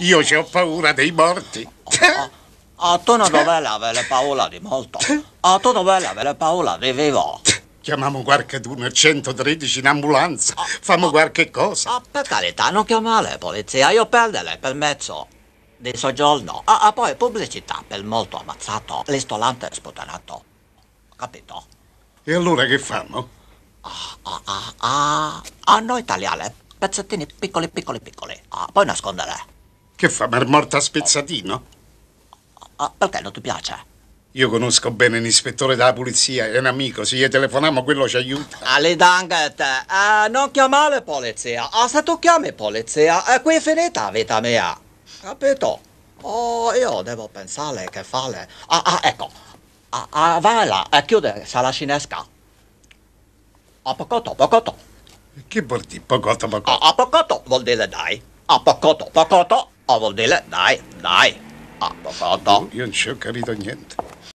Io ci ho paura dei morti. A tu non dovevi avere paura di molto. A tu dovevi avere paura di vivo. Chiamiamo qualcuno 113 in ambulanza. Famo qualche cosa. Ah, per carità, non chiamare la polizia. Io perdere per mezzo di soggiorno. Ah, ah, poi pubblicità per molto ammazzato. Ristorante sputanato. Capito? E allora che fanno? Ah, ah, ah, ah. A noi tagliare Pezzettini piccoli, piccoli, piccoli. Ah, poi nascondere. Che fa, marmorta a spezzatino? Oh, perché non ti piace? Io conosco bene l'ispettore della polizia, è un amico, se gli telefoniamo quello ci aiuta. Alle ah, danget, eh, non chiamare polizia, ah, se tu chiami polizia, eh, qui è finita la vita mia. Capito? Oh, io devo pensare che fare. Ah, ah, ecco. Ah, ah, vai là e chiude sala cinesca. A pocotto, pocotto. Che vuol dire pocotto, pocotto? A, a pocotto vuol dire dai. A pocotto, pocotto. Oh, vuol dire, dai, dai. Ah, pronto? Io non ci ho capito niente.